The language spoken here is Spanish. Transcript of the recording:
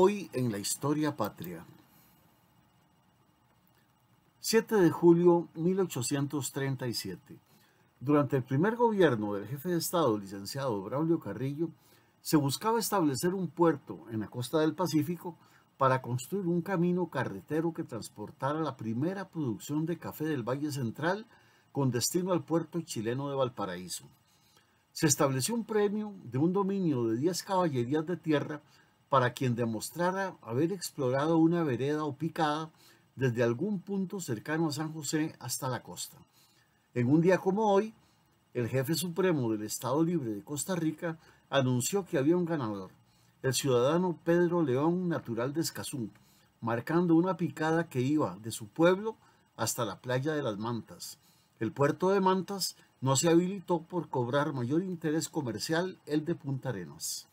Hoy en la historia patria. 7 de julio 1837. Durante el primer gobierno del jefe de Estado, licenciado Braulio Carrillo, se buscaba establecer un puerto en la costa del Pacífico para construir un camino carretero que transportara la primera producción de café del Valle Central con destino al puerto chileno de Valparaíso. Se estableció un premio de un dominio de 10 caballerías de tierra para quien demostrara haber explorado una vereda o picada desde algún punto cercano a San José hasta la costa. En un día como hoy, el jefe supremo del Estado Libre de Costa Rica anunció que había un ganador, el ciudadano Pedro León, natural de Escazú, marcando una picada que iba de su pueblo hasta la playa de las Mantas. El puerto de Mantas no se habilitó por cobrar mayor interés comercial el de Punta Arenas.